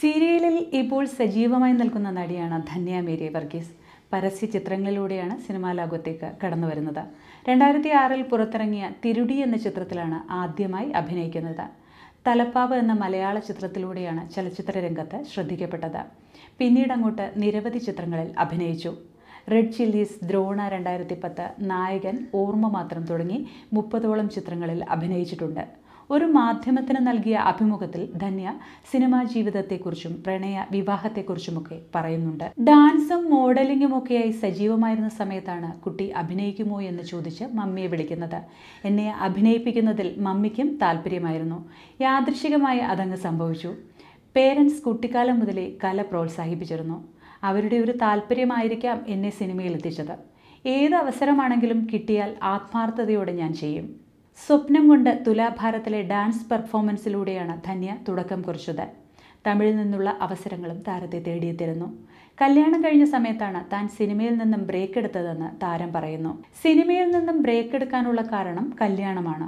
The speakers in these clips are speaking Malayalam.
സീരിയലിൽ ഇപ്പോൾ സജീവമായി നിൽക്കുന്ന നടിയാണ് ധന്യ മേരി വർഗീസ് പരസ്യ ചിത്രങ്ങളിലൂടെയാണ് സിനിമാ ലോകത്തേക്ക് കടന്നു വരുന്നത് രണ്ടായിരത്തി ആറിൽ പുറത്തിറങ്ങിയ തിരുടി എന്ന ചിത്രത്തിലാണ് ആദ്യമായി അഭിനയിക്കുന്നത് തലപ്പാവ് എന്ന മലയാള ചിത്രത്തിലൂടെയാണ് ചലച്ചിത്ര രംഗത്ത് ശ്രദ്ധിക്കപ്പെട്ടത് പിന്നീട് അങ്ങോട്ട് നിരവധി ചിത്രങ്ങളിൽ അഭിനയിച്ചു റെഡ് ചില്ലീസ് ദ്രോണ രണ്ടായിരത്തി പത്ത് നായകൻ ഓർമ്മ മാത്രം തുടങ്ങി മുപ്പതോളം ചിത്രങ്ങളിൽ അഭിനയിച്ചിട്ടുണ്ട് ഒരു മാധ്യമത്തിന് നൽകിയ അഭിമുഖത്തിൽ ധന്യ സിനിമാ ജീവിതത്തെക്കുറിച്ചും പ്രണയ വിവാഹത്തെക്കുറിച്ചുമൊക്കെ പറയുന്നുണ്ട് ഡാൻസും മോഡലിംഗും ഒക്കെയായി സജീവമായിരുന്ന സമയത്താണ് കുട്ടി അഭിനയിക്കുമോ എന്ന് ചോദിച്ച് മമ്മിയെ വിളിക്കുന്നത് എന്നെ അഭിനയിപ്പിക്കുന്നതിൽ മമ്മിക്കും താല്പര്യമായിരുന്നു യാദൃശികമായി അതങ്ങ് സംഭവിച്ചു പേരൻസ് കുട്ടിക്കാലം മുതലേ കല പ്രോത്സാഹിപ്പിച്ചിരുന്നു അവരുടെ ഒരു താല്പര്യമായിരിക്കാം എന്നെ സിനിമയിൽ എത്തിച്ചത് ഏത് അവസരമാണെങ്കിലും കിട്ടിയാൽ ആത്മാർത്ഥതയോടെ ഞാൻ ചെയ്യും സ്വപ്നം കൊണ്ട് തുലാഭാരത്തിലെ ഡാൻസ് പെർഫോമൻസിലൂടെയാണ് ധന്യ തുടക്കം കുറിച്ചത് തമിഴിൽ നിന്നുള്ള അവസരങ്ങളും താരത്തെ തേടിയെത്തിരുന്നു കല്യാണം കഴിഞ്ഞ സമയത്താണ് താൻ സിനിമയിൽ നിന്നും ബ്രേക്ക് എടുത്തതെന്ന് താരം പറയുന്നു സിനിമയിൽ നിന്നും ബ്രേക്ക് എടുക്കാനുള്ള കാരണം കല്യാണമാണ്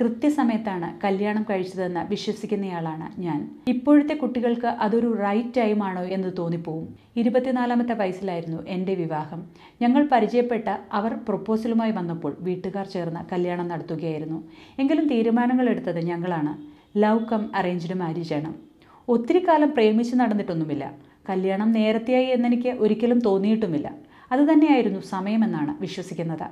കൃത്യസമയത്താണ് കല്യാണം കഴിച്ചതെന്ന് വിശ്വസിക്കുന്നയാളാണ് ഞാൻ ഇപ്പോഴത്തെ കുട്ടികൾക്ക് അതൊരു റൈറ്റ് ടൈമാണോ എന്ന് തോന്നിപ്പോവും ഇരുപത്തിനാലാമത്തെ വയസ്സിലായിരുന്നു എൻ്റെ വിവാഹം ഞങ്ങൾ പരിചയപ്പെട്ട അവർ പ്രൊപ്പോസലുമായി വന്നപ്പോൾ വീട്ടുകാർ ചേർന്ന് കല്യാണം നടത്തുകയായിരുന്നു എങ്കിലും തീരുമാനങ്ങൾ എടുത്തത് ഞങ്ങളാണ് ലവ് കം അറേഞ്ച്ഡ് ആണ് ഒത്തിരി കാലം പ്രേമിച്ച് നടന്നിട്ടൊന്നുമില്ല കല്യാണം നേരത്തെയായി എന്നെനിക്ക് ഒരിക്കലും തോന്നിയിട്ടുമില്ല അതുതന്നെയായിരുന്നു സമയമെന്നാണ് വിശ്വസിക്കുന്നത്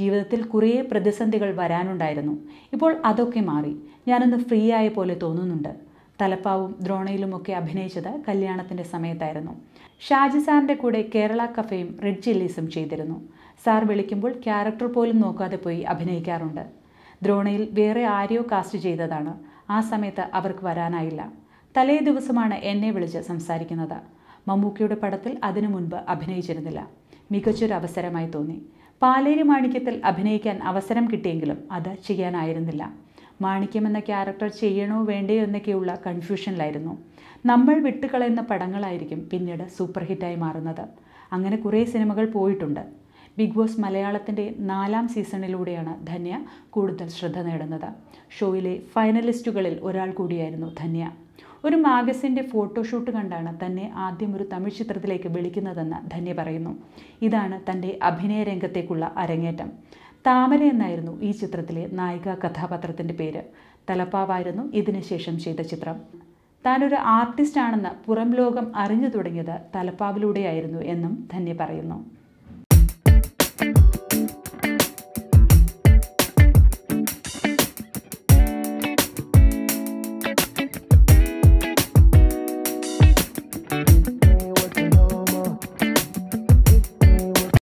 ജീവിതത്തിൽ കുറേ പ്രതിസന്ധികൾ വരാനുണ്ടായിരുന്നു ഇപ്പോൾ അതൊക്കെ മാറി ഞാനൊന്ന് ഫ്രീ ആയ പോലെ തോന്നുന്നുണ്ട് തലപ്പാവും ദ്രോണയിലുമൊക്കെ അഭിനയിച്ചത് കല്യാണത്തിൻ്റെ സമയത്തായിരുന്നു ഷാജി സാറിൻ്റെ കൂടെ കേരള കഫയും റെഡ് ചില്ലീസും ചെയ്തിരുന്നു സാർ വിളിക്കുമ്പോൾ ക്യാരക്ടർ പോലും നോക്കാതെ പോയി അഭിനയിക്കാറുണ്ട് ദ്രോണയിൽ വേറെ ആരെയോ കാസ്റ്റ് ചെയ്തതാണ് ആ സമയത്ത് അവർക്ക് വരാനായില്ല തലേ ദിവസമാണ് എന്നെ വിളിച്ച് സംസാരിക്കുന്നത് മമ്മൂക്കിയുടെ പടത്തിൽ അതിനു മുൻപ് അഭിനയിച്ചിരുന്നില്ല മികച്ചൊരു അവസരമായി തോന്നി പാലേരി മാണിക്യത്തിൽ അഭിനയിക്കാൻ അവസരം കിട്ടിയെങ്കിലും അത് ചെയ്യാനായിരുന്നില്ല മാണിക്യം എന്ന ക്യാരക്ടർ ചെയ്യണോ വേണ്ടയോ എന്നൊക്കെയുള്ള കൺഫ്യൂഷനിലായിരുന്നു നമ്മൾ വിട്ടുകളയുന്ന പടങ്ങളായിരിക്കും പിന്നീട് സൂപ്പർ ഹിറ്റായി മാറുന്നത് അങ്ങനെ കുറേ സിനിമകൾ പോയിട്ടുണ്ട് ബിഗ് ബോസ് മലയാളത്തിൻ്റെ നാലാം സീസണിലൂടെയാണ് ധന്യ കൂടുതൽ ശ്രദ്ധ നേടുന്നത് ഷോയിലെ ഫൈനലിസ്റ്റുകളിൽ ഒരാൾ കൂടിയായിരുന്നു ധന്യ ഒരു മാഗസിൻ്റെ ഫോട്ടോഷൂട്ട് കണ്ടാണ് തന്നെ ആദ്യം ഒരു തമിഴ് ചിത്രത്തിലേക്ക് വിളിക്കുന്നതെന്ന് ധന്യ പറയുന്നു ഇതാണ് തൻ്റെ അഭിനയ രംഗത്തേക്കുള്ള അരങ്ങേറ്റം താമര എന്നായിരുന്നു ഈ ചിത്രത്തിലെ നായിക കഥാപാത്രത്തിൻ്റെ പേര് തലപ്പാവായിരുന്നു ഇതിനുശേഷം ചെയ്ത ചിത്രം താനൊരു ആർട്ടിസ്റ്റാണെന്ന് പുറം ലോകം അറിഞ്ഞു തുടങ്ങിയത് തലപ്പാവിലൂടെയായിരുന്നു എന്നും ധന്യ പറയുന്നു